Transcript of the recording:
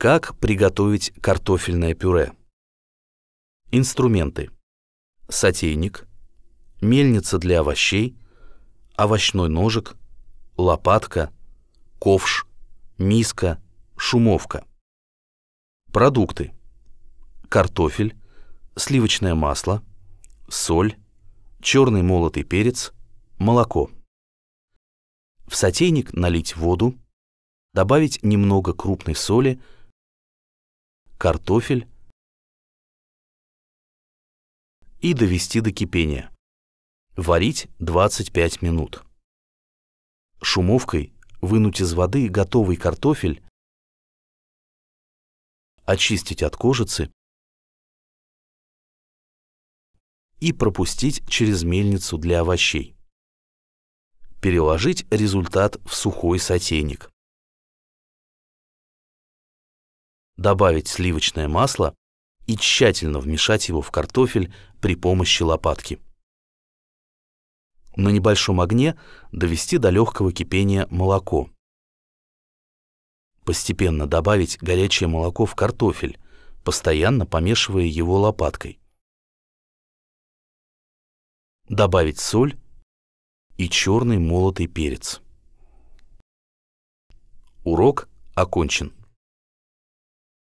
Как приготовить картофельное пюре? Инструменты. Сотейник, мельница для овощей, овощной ножик, лопатка, ковш, миска, шумовка. Продукты. Картофель, сливочное масло, соль, черный молотый перец, молоко. В сотейник налить воду, добавить немного крупной соли – картофель и довести до кипения. Варить 25 минут. Шумовкой вынуть из воды готовый картофель, очистить от кожицы и пропустить через мельницу для овощей. Переложить результат в сухой сотейник. добавить сливочное масло и тщательно вмешать его в картофель при помощи лопатки. На небольшом огне довести до легкого кипения молоко. Постепенно добавить горячее молоко в картофель, постоянно помешивая его лопаткой. Добавить соль и черный молотый перец. Урок окончен.